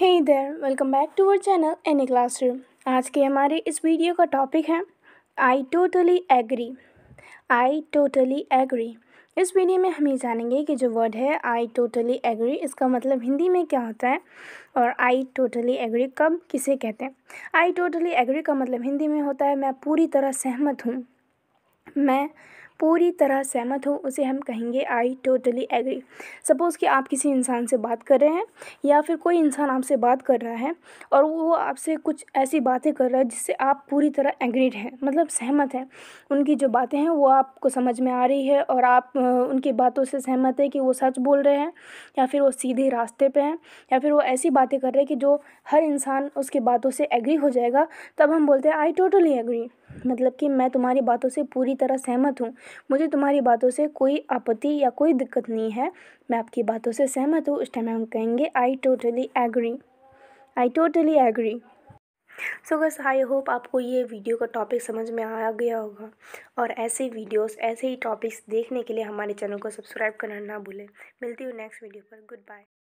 hey इधर welcome back to our channel any classroom आज के हमारे इस वीडियो का टॉपिक है I totally agree I totally agree इस वीडियो में हम ये जानेंगे कि जो वर्ड है आई टोटली एग्री इसका मतलब हिंदी में क्या होता है और आई टोटली एग्री कब किसे कहते हैं आई टोटली एग्री का मतलब हिंदी में होता है मैं पूरी तरह सहमत हूँ मैं पूरी तरह सहमत हो उसे हम कहेंगे आई टोटली एग्री सपोज़ कि आप किसी इंसान से बात कर रहे हैं या फिर कोई इंसान आपसे बात कर रहा है और वो आपसे कुछ ऐसी बातें कर रहा है जिससे आप पूरी तरह एग्रीड हैं मतलब सहमत हैं उनकी जो बातें हैं वो आपको समझ में आ रही है और आप उनकी बातों से सहमत है कि वो सच बोल रहे हैं या फिर वो सीधे रास्ते पर हैं या फिर वो ऐसी बातें कर रहे हैं कि जो हर इंसान उसकी बातों से एग्री हो जाएगा तब हम बोलते हैं आई टोटली एग्री मतलब कि मैं तुम्हारी बातों से पूरी तरह सहमत हूँ मुझे तुम्हारी बातों से कोई आपत्ति या कोई दिक्कत नहीं है मैं आपकी बातों से सहमत हूँ उस टाइम हम कहेंगे I totally agree I totally agree so बस आई होप आपको ये वीडियो का टॉपिक समझ में आ गया होगा और ऐसे वीडियोस ऐसे ही टॉपिक्स देखने के लिए हमारे चैनल को सब्सक्राइब करना ना भूलें मिलती हूँ नेक्स्ट वीडियो पर गुड बाय